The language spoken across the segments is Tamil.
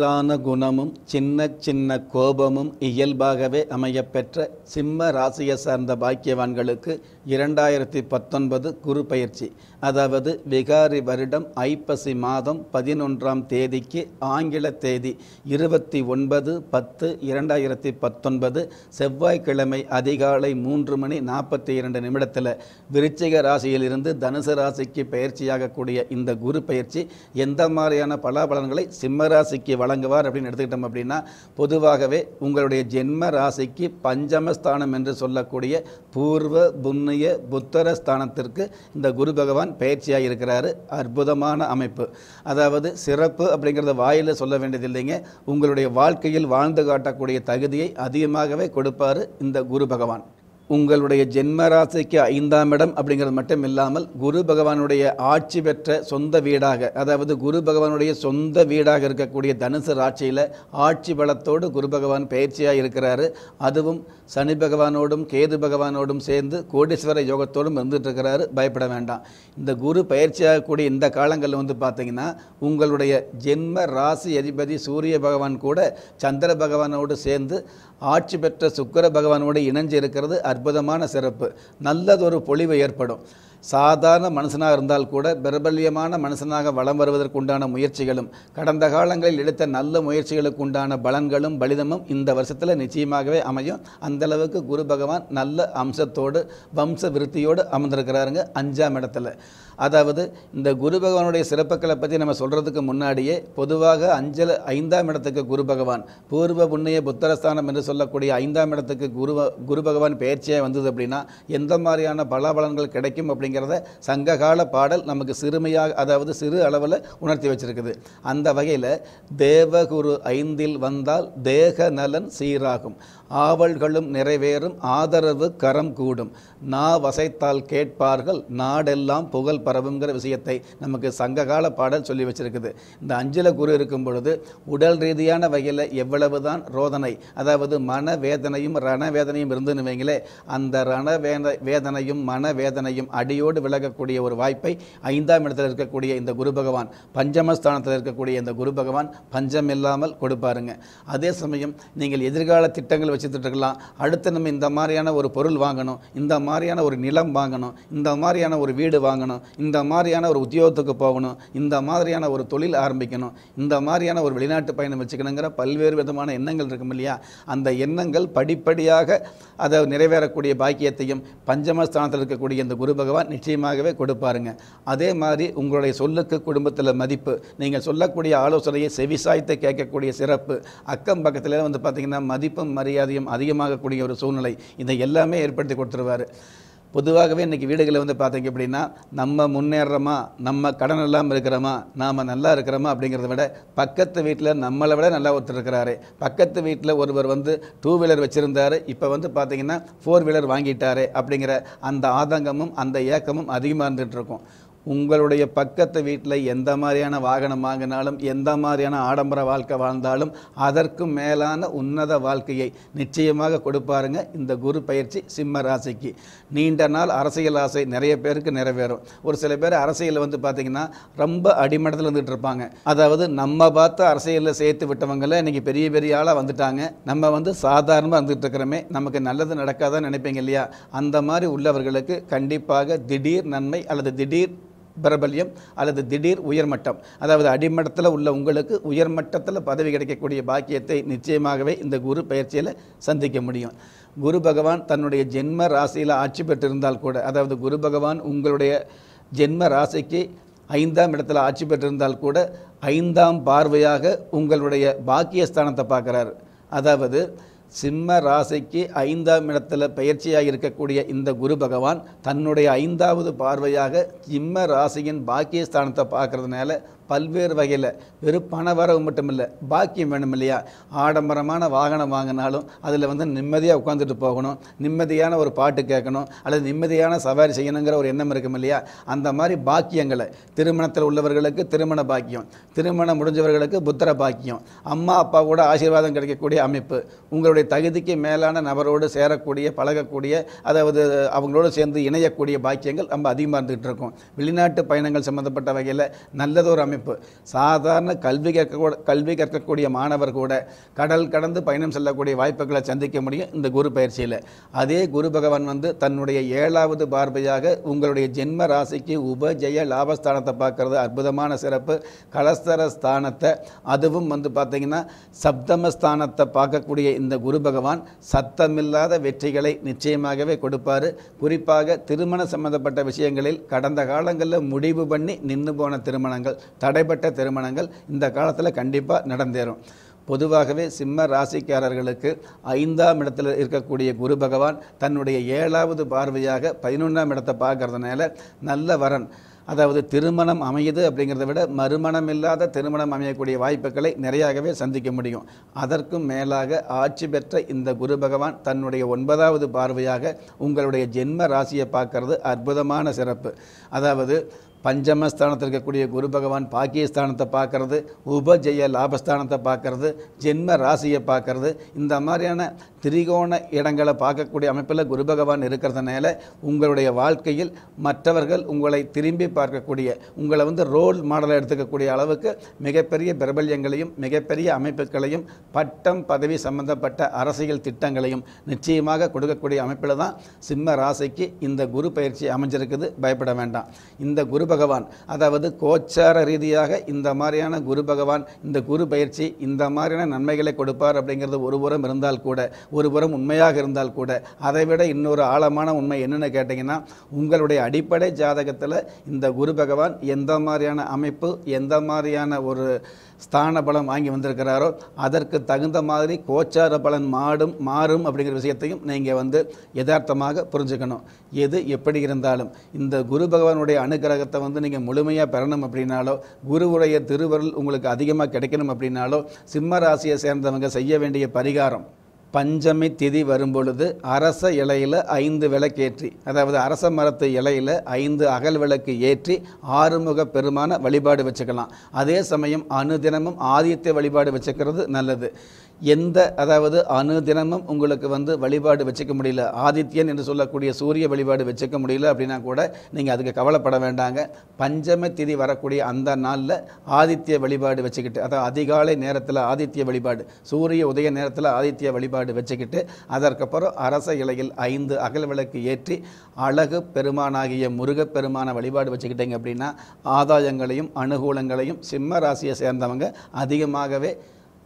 சீரான குணமும் சின்ன சின்ன கோபமும் இயல்பாகவே அமையப்பெற்ற சிம்ம ராசியை சார்ந்த பாக்கியவான்களுக்கு இரண்டாயிரத்தி பத்தொன்பது குரு பயிற்சி அதாவது விகாரி வருடம் ஐப்பசி மாதம் பதினொன்றாம் தேதிக்கு ஆங்கில தேதி இருபத்தி ஒன்பது பத்து இரண்டாயிரத்தி பத்தொன்பது செவ்வாய்க்கிழமை அதிகாலை மூன்று மணி நாற்பத்தி இரண்டு நிமிடத்தில் விருச்சிக ராசியிலிருந்து தனுசு ராசிக்கு பயிற்சியாகக்கூடிய இந்த குரு பயிற்சி எந்த மாதிரியான பலாபலன்களை சிம்மராசிக்கு வள வழங்குவார் அப்படின்னு எடுத்துக்கிட்டோம் அப்படின்னா பொதுவாகவே உங்களுடைய ஜென்ம ராசிக்கு பஞ்சமஸ்தானம் என்று சொல்லக்கூடிய பூர்வ புண்ணிய புத்தர ஸ்தானத்திற்கு இந்த குரு பகவான் பயிற்சியாக இருக்கிறார் அற்புதமான அமைப்பு அதாவது சிறப்பு அப்படிங்கிறத வாயில் சொல்ல வேண்டியதில்லைங்க உங்களுடைய வாழ்க்கையில் வாழ்ந்து காட்டக்கூடிய தகுதியை அதிகமாகவே கொடுப்பார் இந்த குரு பகவான் உங்களுடைய ஜென்மராசிக்கு ஐந்தாம் இடம் அப்படிங்கிறது மட்டும் இல்லாமல் குரு பகவானுடைய ஆட்சி பெற்ற சொந்த வீடாக அதாவது குரு பகவானுடைய சொந்த வீடாக இருக்கக்கூடிய தனுசு ராட்சியில் ஆட்சி பலத்தோடு குரு பகவான் பயிற்சியாக இருக்கிறாரு அதுவும் சனி பகவானோடும் கேது பகவானோடும் சேர்ந்து கோடீஸ்வர யோகத்தோடும் இருந்துகிட்ருக்கிறாரு பயப்பட வேண்டாம் இந்த குரு பயிற்சியாகக்கூடிய இந்த காலங்களில் வந்து பார்த்தீங்கன்னா உங்களுடைய ஜென்ம ராசி அதிபதி சூரிய பகவான் கூட சந்திர பகவானோடு சேர்ந்து ஆட்சி பெற்ற சுக்கர பகவானோடு இணைஞ்சு இருக்கிறது அற்புதமான சிறப்பு நல்லதொரு பொழிவு ஏற்படும் சாதாரண மனுஷனாக இருந்தால் கூட பிரபல்யமான மனுஷனாக வளம் வருவதற்கு உண்டான முயற்சிகளும் கடந்த காலங்களில் எடுத்த நல்ல முயற்சிகளுக்கு உண்டான பலன்களும் பலிதமும் இந்த வருஷத்தில் நிச்சயமாகவே அமையும் அந்தளவுக்கு குரு பகவான் நல்ல அம்சத்தோடு வம்ச விருத்தியோடு அமர்ந்திருக்கிறாருங்க அஞ்சாம் இடத்துல அதாவது இந்த குரு பகவானுடைய சிறப்புகளை பற்றி நம்ம சொல்கிறதுக்கு முன்னாடியே பொதுவாக அஞ்சல் ஐந்தாம் இடத்துக்கு குரு பகவான் பூர்வ புண்ணிய புத்தரஸ்தானம் என்று சொல்லக்கூடிய ஐந்தாம் இடத்துக்கு குரு குரு பகவான் பயிற்சியாக வந்தது அப்படின்னா எந்த மாதிரியான பலாபலன்கள் கிடைக்கும் அப்படிங்கிற அப்படிங்கிறத சங்ககால பாடல் நமக்கு சிறுமையாக அதாவது சிறு அளவில் உணர்த்தி வச்சிருக்குது அந்த வகையில் தேவகுரு ஐந்தில் வந்தால் தேக நலன் சீராகும் ஆவல்களும் நிறைவேறும் ஆதரவு கரம் கூடும் நா வசைத்தால் கேட்பார்கள் நாடெல்லாம் புகழ் பரவுங்கிற விஷயத்தை நமக்கு சங்ககால பாடல் சொல்லி வச்சிருக்குது இந்த அஞ்சல குரு இருக்கும் பொழுது உடல் ரீதியான வகையில் எவ்வளவுதான் ரோதனை அதாவது மன வேதனையும் ரணவேதனையும் இருந்துன்னு வைங்களே அந்த ரணவேத வேதனையும் மன வேதனையும் அடி ஒளியோடு விலகக்கூடிய ஒரு வாய்ப்பை ஐந்தாம் இடத்தில் இருக்கக்கூடிய இந்த குரு பகவான் பஞ்சமஸ்தானத்தில் இருக்கக்கூடிய இந்த குரு பகவான் பஞ்சம் இல்லாமல் கொடுப்பாருங்க அதே சமயம் நீங்கள் எதிர்கால திட்டங்கள் வச்சுட்டு இருக்கலாம் அடுத்து நம்ம இந்த மாதிரியான ஒரு பொருள் வாங்கணும் இந்த மாதிரியான ஒரு நிலம் வாங்கணும் இந்த மாதிரியான ஒரு வீடு வாங்கணும் இந்த மாதிரியான ஒரு உத்தியோகத்துக்கு போகணும் இந்த மாதிரியான ஒரு தொழில் ஆரம்பிக்கணும் இந்த மாதிரியான ஒரு வெளிநாட்டு பயணம் வச்சுக்கணுங்கிற பல்வேறு விதமான எண்ணங்கள் இருக்கும் இல்லையா அந்த எண்ணங்கள் படிப்படியாக அதை நிறைவேறக்கூடிய பாக்கியத்தையும் பஞ்சமஸ்தானத்தில் இருக்கக்கூடிய இந்த குரு பகவான் நிச்சயமாகவே கொடுப்பாருங்க அதே மாதிரி உங்களுடைய சொல்லுக்கு குடும்பத்தில் மதிப்பு நீங்கள் சொல்லக்கூடிய ஆலோசனையை செவிசாய்த்து கேட்கக்கூடிய சிறப்பு அக்கம் பக்கத்தில் வந்து பார்த்திங்கன்னா மதிப்பும் மரியாதையும் அதிகமாகக்கூடிய ஒரு சூழ்நிலை இதை எல்லாமே ஏற்படுத்தி கொடுத்துருவார் பொதுவாகவே இன்றைக்கி வீடுகளை வந்து பார்த்தீங்க அப்படின்னா நம்ம முன்னேறுறோமா நம்ம கடன் இல்லாமல் இருக்கிறோமா நாம் நல்லா இருக்கிறோமா அப்படிங்கிறத விட பக்கத்து வீட்டில் நம்மளை விட நல்லா ஒருத்தர் இருக்கிறாரு பக்கத்து வீட்டில் ஒருவர் வந்து டூ வீலர் வச்சுருந்தார் இப்போ வந்து பார்த்திங்கன்னா ஃபோர் வீலர் வாங்கிட்டாரு அப்படிங்கிற அந்த ஆதங்கமும் அந்த ஏக்கமும் அதிகமாக இருந்துகிட்ருக்கும் உங்களுடைய பக்கத்து வீட்டில் எந்த மாதிரியான வாகனம் வாங்கினாலும் எந்த மாதிரியான ஆடம்பர வாழ்க்கை வாழ்ந்தாலும் அதற்கு மேலான உன்னத வாழ்க்கையை நிச்சயமாக கொடுப்பாருங்க இந்த குரு பயிற்சி சிம்ம ராசிக்கு நீண்ட நாள் அரசியல் ஆசை நிறைய பேருக்கு நிறைவேறும் ஒரு சில பேர் அரசியலில் வந்து பார்த்திங்கன்னா ரொம்ப அடிமட்டத்தில் வந்துட்டு இருப்பாங்க அதாவது நம்ம பார்த்து அரசியலில் சேர்த்து விட்டவங்களை இன்றைக்கி பெரிய பெரிய ஆளாக வந்துட்டாங்க நம்ம வந்து சாதாரணமாக வந்துட்டு இருக்கிறோமே நமக்கு நல்லது நடக்காதான் நினைப்பீங்க இல்லையா அந்த மாதிரி உள்ளவர்களுக்கு கண்டிப்பாக திடீர் நன்மை அல்லது திடீர் பிரபல்யம் அல்லது திடீர் உயர்மட்டம் அதாவது அடிமட்டத்தில் உள்ள உங்களுக்கு உயர்மட்டத்தில் பதவி கிடைக்கக்கூடிய பாக்கியத்தை நிச்சயமாகவே இந்த குரு பயிற்சியில் சந்திக்க முடியும் குரு பகவான் தன்னுடைய ஜென்ம ராசியில் ஆட்சி பெற்றிருந்தால் கூட அதாவது குரு பகவான் உங்களுடைய ஜென்ம ராசிக்கு ஐந்தாம் இடத்துல ஆட்சி பெற்றிருந்தால் கூட ஐந்தாம் பார்வையாக உங்களுடைய பாக்கியஸ்தானத்தை பார்க்குறாரு அதாவது சிம்ம ராசிக்கு ஐந்தாம் இடத்தில் பயிற்சியாக இருக்கக்கூடிய இந்த குரு பகவான் தன்னுடைய ஐந்தாவது பார்வையாக சிம்ம ராசியின் பாக்கியஸ்தானத்தை பார்க்கறதுனால பல்வேறு வகையில் வெறும் பண வரவு மட்டும் இல்லை பாக்கியம் வேணும் இல்லையா ஆடம்பரமான வாகனம் வாங்கினாலும் அதில் வந்து நிம்மதியாக உட்காந்துட்டு போகணும் நிம்மதியான ஒரு பாட்டு கேட்கணும் அல்லது நிம்மதியான சவாரி செய்யணுங்கிற ஒரு எண்ணம் இருக்கும் இல்லையா அந்த மாதிரி பாக்கியங்களை திருமணத்தில் உள்ளவர்களுக்கு திருமண பாக்கியம் திருமணம் முடிஞ்சவர்களுக்கு புத்திர பாக்கியம் அம்மா அப்பா கூட ஆசீர்வாதம் கிடைக்கக்கூடிய அமைப்பு உங்களுடைய அவங்களுடைய தகுதிக்கு மேலான நபரோடு சேரக்கூடிய பழகக்கூடிய அதாவது அவங்களோடு சேர்ந்து இணையக்கூடிய பாக்கியங்கள் ரொம்ப அதிகமாக இருந்துகிட்டு இருக்கும் வெளிநாட்டு பயணங்கள் சம்மந்தப்பட்ட வகையில் நல்லதொரு அமைப்பு சாதாரண கல்வி கற்க கல்வி கற்கக்கூடிய மாணவர் கூட கடல் கடந்து பயணம் செல்லக்கூடிய வாய்ப்புகளை சந்திக்க முடியும் இந்த குரு பயிற்சியில் அதே குரு பகவான் வந்து தன்னுடைய ஏழாவது பார்வையாக உங்களுடைய ஜென்ம ராசிக்கு உபஜய லாபஸ்தானத்தை பார்க்கறது அற்புதமான சிறப்பு கலஸ்தர ஸ்தானத்தை அதுவும் வந்து பார்த்தீங்கன்னா சப்தமஸ்தானத்தை பார்க்கக்கூடிய இந்த குரு குரு பகவான் சத்தமில்லாத வெற்றிகளை நிச்சயமாகவே கொடுப்பார் குறிப்பாக திருமண சம்பந்தப்பட்ட விஷயங்களில் கடந்த காலங்களில் முடிவு பண்ணி நின்று போன திருமணங்கள் தடைப்பட்ட திருமணங்கள் இந்த காலத்தில் கண்டிப்பாக நடந்தேறும் பொதுவாகவே சிம்ம ராசிக்காரர்களுக்கு ஐந்தாம் இடத்தில் இருக்கக்கூடிய குரு பகவான் தன்னுடைய ஏழாவது பார்வையாக பதினொன்றாம் இடத்தை பார்க்கறதுனால நல்ல வரன் அதாவது திருமணம் அமையுது அப்படிங்கிறத விட மறுமணம் இல்லாத திருமணம் அமையக்கூடிய வாய்ப்புகளை நிறையாகவே சந்திக்க முடியும் அதற்கும் மேலாக ஆட்சி பெற்ற இந்த குரு பகவான் தன்னுடைய ஒன்பதாவது பார்வையாக உங்களுடைய ஜென்ம ராசியை பார்க்கறது அற்புதமான சிறப்பு அதாவது பஞ்சமஸ்தானத்தில் இருக்கக்கூடிய குரு பகவான் பாக்கியஸ்தானத்தை பார்க்கறது உபஜெய லாபஸ்தானத்தை பார்க்கறது ஜென்ம ராசியை பார்க்கறது இந்த மாதிரியான திரிகோண இடங்களை பார்க்கக்கூடிய அமைப்பில் குரு பகவான் இருக்கிறதுனால உங்களுடைய வாழ்க்கையில் மற்றவர்கள் உங்களை திரும்பி பார்க்கக்கூடிய உங்களை வந்து ரோல் மாடலை எடுத்துக்கக்கூடிய அளவுக்கு மிகப்பெரிய பிரபல்யங்களையும் மிகப்பெரிய அமைப்புகளையும் பட்டம் பதவி சம்பந்தப்பட்ட அரசியல் திட்டங்களையும் நிச்சயமாக கொடுக்கக்கூடிய அமைப்பில் தான் சிம்ம ராசிக்கு இந்த குரு பயிற்சி அமைஞ்சிருக்குது பயப்பட வேண்டாம் இந்த குரு பகவான் அதாவது கோச்சார ரீதியாக இந்த மாதிரியான குரு பகவான் இந்த குரு பயிற்சி இந்த மாதிரியான நன்மைகளை கொடுப்பார் அப்படிங்கிறது ஒரு புறம் இருந்தால் கூட ஒரு புறம் உண்மையாக இருந்தால் கூட அதை விட இன்னொரு ஆழமான உண்மை என்னென்னு கேட்டிங்கன்னா உங்களுடைய அடிப்படை ஜாதகத்தில் இந்த குரு பகவான் எந்த மாதிரியான அமைப்பு எந்த மாதிரியான ஒரு ஸ்தான பலம் வாங்கி வந்திருக்கிறாரோ அதற்கு தகுந்த மாதிரி கோச்சார பலன் மாடும் மாறும் அப்படிங்கிற விஷயத்தையும் நீங்கள் வந்து யதார்த்தமாக புரிஞ்சுக்கணும் எது எப்படி இருந்தாலும் இந்த குரு பகவானுடைய அனுகிரகத்தை வந்து நீங்கள் முழுமையாக பெறணும் அப்படின்னாலோ குருவுடைய திருவருள் உங்களுக்கு அதிகமாக கிடைக்கணும் அப்படின்னாலோ சிம்ம ராசியை சேர்ந்தவங்க செய்ய வேண்டிய பரிகாரம் பஞ்சமி திதி வரும்பொழுது அரச இலையில் ஐந்து விளக்கேற்றி அதாவது அரச மரத்து இலையில் ஐந்து அகல் விளக்கு ஏற்றி ஆறுமுக பெருமான வழிபாடு வச்சுக்கலாம் அதே சமயம் அனுதினமும் ஆதித்ய வழிபாடு வச்சுக்கிறது நல்லது எந்த அதாவது அணு தினமும் உங்களுக்கு வந்து வழிபாடு வச்சுக்க முடியல ஆதித்யன் என்று சொல்லக்கூடிய சூரிய வழிபாடு வச்சுக்க முடியல அப்படின்னா கூட நீங்கள் அதுக்கு கவலைப்பட வேண்டாங்க பஞ்சம திதி வரக்கூடிய அந்த நாளில் ஆதித்ய வழிபாடு வச்சுக்கிட்டு அதாவது அதிகாலை நேரத்தில் ஆதித்ய வழிபாடு சூரிய உதய நேரத்தில் ஆதித்ய வழிபாடு வச்சுக்கிட்டு அதற்கப்புறம் அரச இலையில் ஐந்து அகல் விளக்கு ஏற்றி அழகு பெருமானாகிய முருகப்பெருமான வழிபாடு வச்சுக்கிட்டீங்க அப்படின்னா ஆதாயங்களையும் அனுகூலங்களையும் சிம்ம ராசியை சேர்ந்தவங்க அதிகமாகவே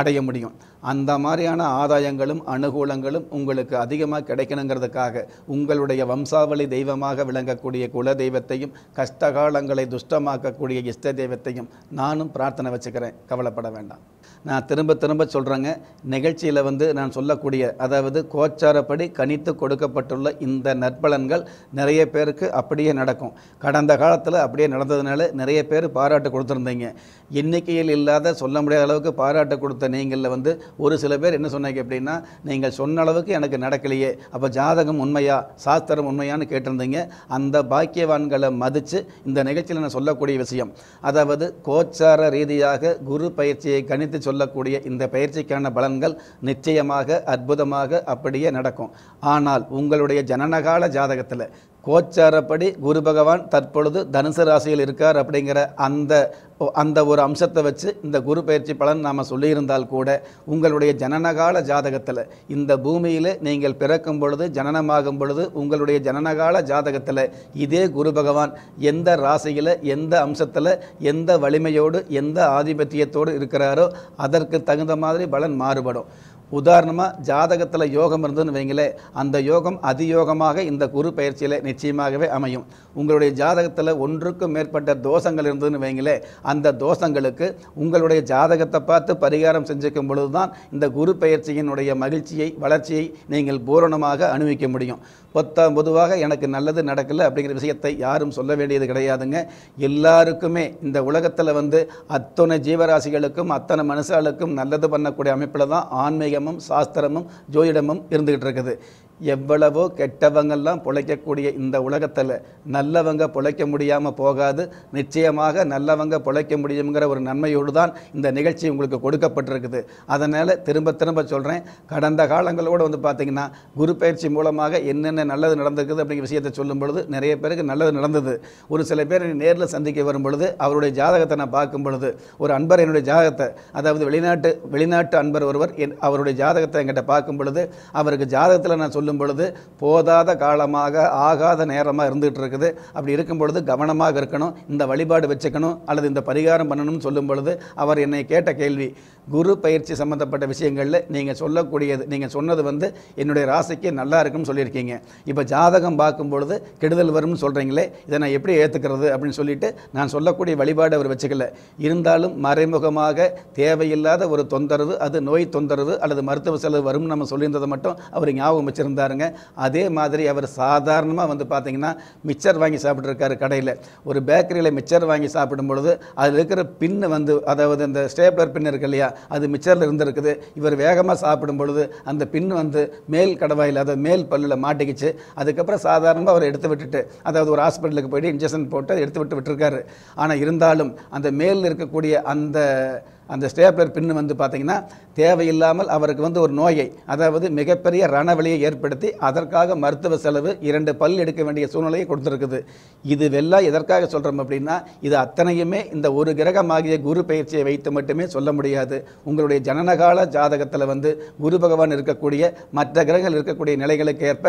அடைய முடியும் அந்த மாதிரியான ஆதாயங்களும் அனுகூலங்களும் உங்களுக்கு அதிகமாக கிடைக்கணுங்கிறதுக்காக உங்களுடைய வம்சாவளி தெய்வமாக விளங்கக்கூடிய குல தெய்வத்தையும் கஷ்டகாலங்களை துஷ்டமாக்கக்கூடிய இஷ்ட தெய்வத்தையும் நானும் பிரார்த்தனை வச்சுக்கிறேன் கவலைப்பட வேண்டாம் நான் திரும்ப திரும்ப சொல்கிறேங்க நிகழ்ச்சியில் வந்து நான் சொல்லக்கூடிய அதாவது கோச்சாரப்படி கணித்து கொடுக்கப்பட்டுள்ள இந்த நற்பலன்கள் நிறைய பேருக்கு அப்படியே நடக்கும் கடந்த காலத்தில் அப்படியே நடந்ததுனால நிறைய பேர் பாராட்டு கொடுத்துருந்தீங்க எண்ணிக்கையில் இல்லாத சொல்ல முடியாத அளவுக்கு பாராட்டு கொடுத்த நீங்களில் வந்து ஒரு சில பேர் என்ன சொன்னாங்க அப்படின்னா நீங்கள் சொன்ன அளவுக்கு எனக்கு நடக்கலையே அப்போ ஜாதகம் உண்மையா சாஸ்திரம் உண்மையான்னு கேட்டிருந்தீங்க அந்த பாக்கியவான்களை மதித்து இந்த நிகழ்ச்சியில் நான் சொல்லக்கூடிய விஷயம் அதாவது கோச்சார ரீதியாக குரு பயிற்சியை கணித்து சொல்லக்கூடிய இந்த பயிற்சிக்கான பலன்கள் நிச்சயமாக அற்புதமாக அப்படியே நடக்கும் ஆனால் உங்களுடைய ஜனனகால ஜாதகத்தில் கோச்சாரப்படி குரு பகவான் தற்பொழுது தனுசு ராசியில் இருக்கார் அப்படிங்கிற அந்த அந்த ஒரு அம்சத்தை வச்சு இந்த குரு பயிற்சி பலன் நாம் சொல்லியிருந்தால் கூட உங்களுடைய ஜனனகால ஜாதகத்தில் இந்த பூமியில் நீங்கள் பிறக்கும் பொழுது ஜனனமாகும் பொழுது உங்களுடைய ஜனனகால ஜாதகத்தில் இதே குரு பகவான் எந்த ராசியில் எந்த அம்சத்தில் எந்த வலிமையோடு எந்த ஆதிபத்தியத்தோடு இருக்கிறாரோ அதற்கு தகுந்த மாதிரி பலன் மாறுபடும் உதாரணமாக ஜாதகத்தில் யோகம் இருந்ததுன்னு வைங்களே அந்த யோகம் அதியோகமாக இந்த குரு பயிற்சியில் நிச்சயமாகவே அமையும் உங்களுடைய ஜாதகத்தில் ஒன்றுக்கும் மேற்பட்ட தோஷங்கள் இருந்ததுன்னு வைங்களே அந்த தோஷங்களுக்கு உங்களுடைய ஜாதகத்தை பார்த்து பரிகாரம் செஞ்சுக்கும் பொழுது தான் இந்த குரு பயிற்சியினுடைய மகிழ்ச்சியை வளர்ச்சியை நீங்கள் பூரணமாக அனுபவிக்க முடியும் பொத்த பொதுவாக எனக்கு நல்லது நடக்கலை அப்படிங்கிற விஷயத்தை யாரும் சொல்ல வேண்டியது கிடையாதுங்க எல்லாருக்குமே இந்த உலகத்தில் வந்து அத்தனை ஜீவராசிகளுக்கும் அத்தனை மனுஷாளுக்கும் நல்லது பண்ணக்கூடிய அமைப்பில் தான் ஆன்மீகமும் சாஸ்திரமும் ஜோதிடமும் இருந்துக்கிட்டு இருக்குது எவ்வளவோ கெட்டவங்கள்லாம் பிழைக்கக்கூடிய இந்த உலகத்தில் நல்லவங்க பிழைக்க முடியாமல் போகாது நிச்சயமாக நல்லவங்க பிழைக்க முடியுங்கிற ஒரு நன்மையோடு தான் இந்த நிகழ்ச்சி உங்களுக்கு கொடுக்கப்பட்டிருக்குது அதனால் திரும்ப திரும்ப சொல்கிறேன் கடந்த காலங்களோடு வந்து பார்த்திங்கன்னா குரு பயிற்சி மூலமாக என்னென்ன நல்லது நடந்திருக்குது அப்படிங்கிற விஷயத்தை சொல்லும் பொழுது நிறைய பேருக்கு நல்லது நடந்தது ஒரு சில பேர் நேரில் சந்திக்க வரும் பொழுது அவருடைய ஜாதகத்தை நான் பார்க்கும் பொழுது ஒரு அன்பர் என்னுடைய ஜாதகத்தை அதாவது வெளிநாட்டு வெளிநாட்டு அன்பர் ஒருவர் அவருடைய ஜாதகத்தை என்கிட்ட பார்க்கும் பொழுது அவருக்கு ஜாதகத்தில் நான் சொல்ல சொல்லும் பொழுது போதாத காலமாக ஆகாத நேரமாக இருந்துகிட்டு இருக்குது அப்படி இருக்கும் பொழுது கவனமாக இருக்கணும் இந்த வழிபாடு வச்சுக்கணும் அல்லது இந்த பரிகாரம் பண்ணணும்னு சொல்லும் பொழுது அவர் என்னை கேட்ட கேள்வி குரு பயிற்சி சம்மந்தப்பட்ட விஷயங்களில் நீங்கள் சொல்லக்கூடியது நீங்கள் சொன்னது வந்து என்னுடைய ராசிக்கு நல்லா இருக்குன்னு சொல்லியிருக்கீங்க இப்போ ஜாதகம் பார்க்கும் பொழுது கெடுதல் வரும்னு சொல்கிறீங்களே இதை நான் எப்படி ஏற்றுக்கிறது அப்படின்னு சொல்லிட்டு நான் சொல்லக்கூடிய வழிபாடு அவர் வச்சுக்கல இருந்தாலும் மறைமுகமாக தேவையில்லாத ஒரு தொந்தரவு அது நோய் தொந்தரவு அல்லது மருத்துவ செலவு வரும்னு நம்ம சொல்லியிருந்ததை மட்டும் அவர் ஞாபகம் வச்சிருந்தார் இருந்தாருங்க அதே மாதிரி அவர் சாதாரணமாக வந்து பார்த்தீங்கன்னா மிச்சர் வாங்கி சாப்பிட்ருக்காரு கடையில் ஒரு பேக்கரியில் மிச்சர் வாங்கி சாப்பிடும் பொழுது அதில் இருக்கிற பின்னு வந்து அதாவது இந்த ஸ்டேப்லர் பின் இருக்கு இல்லையா அது மிச்சரில் இருந்திருக்குது இவர் வேகமாக சாப்பிடும் பொழுது அந்த பின் வந்து மேல் கடவாயில் அதாவது மேல் பல்லில் மாட்டிக்கிச்சு அதுக்கப்புறம் சாதாரணமாக அவர் எடுத்து விட்டுட்டு அதாவது ஒரு ஹாஸ்பிட்டலுக்கு போயிட்டு இன்ஜெக்ஷன் போட்டு எடுத்து விட்டு விட்டுருக்காரு ஆனால் இருந்தாலும் அந்த மேலில் இருக்கக்கூடிய அந்த அந்த ஸ்டேப்ளர் பின்னு வந்து பார்த்திங்கன்னா தேவையில்லாமல் அவருக்கு வந்து ஒரு நோயை அதாவது மிகப்பெரிய ரணவழியை ஏற்படுத்தி அதற்காக மருத்துவ செலவு இரண்டு பல் எடுக்க வேண்டிய சூழ்நிலையை கொடுத்துருக்குது இது வெல்லாம் எதற்காக சொல்கிறோம் அப்படின்னா இது அத்தனையுமே இந்த ஒரு கிரகமாகிய குரு பயிற்சியை வைத்து மட்டுமே சொல்ல முடியாது உங்களுடைய ஜனனகால ஜாதகத்தில் வந்து குரு பகவான் இருக்கக்கூடிய மற்ற கிரகங்கள் இருக்கக்கூடிய நிலைகளுக்கு ஏற்ப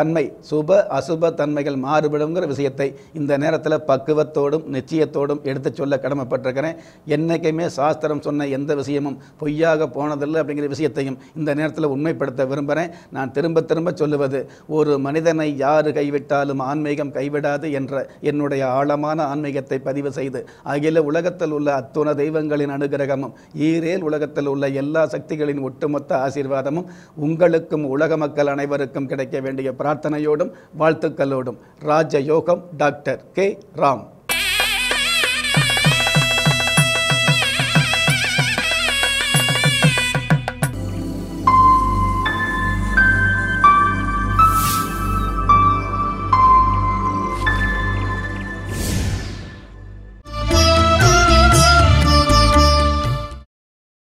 தன்மை சுப அசுப தன்மைகள் மாறுபடுங்கிற விஷயத்தை இந்த நேரத்தில் பக்குவத்தோடும் நிச்சயத்தோடும் எடுத்து சொல்ல கடமைப்பட்டிருக்கிறேன் என்றைக்குமே சாஸ்திரம் சொன்ன எந்த விஷயமும் பொய்யாக போனதில்லை அப்படிங்கிற விஷயத்தையும் இந்த நேரத்தில் உண்மைப்படுத்த விரும்புகிறேன் நான் திரும்ப திரும்ப சொல்லுவது ஒரு மனிதனை யார் கைவிட்டாலும் ஆன்மீகம் கைவிடாது என்ற என்னுடைய ஆழமான ஆன்மீகத்தை பதிவு செய்து அகில உலகத்தில் உள்ள அத்துண தெய்வங்களின் அனுகிரகமும் ஈரேல் உலகத்தில் உள்ள எல்லா சக்திகளின் ஒட்டுமொத்த ஆசீர்வாதமும் உங்களுக்கும் உலக மக்கள் அனைவருக்கும் கிடைக்க வேண்டிய பிரார்த்தனையோடும் வாழ்த்துக்களோடும் ராஜயோகம் டாக்டர் கே ராம்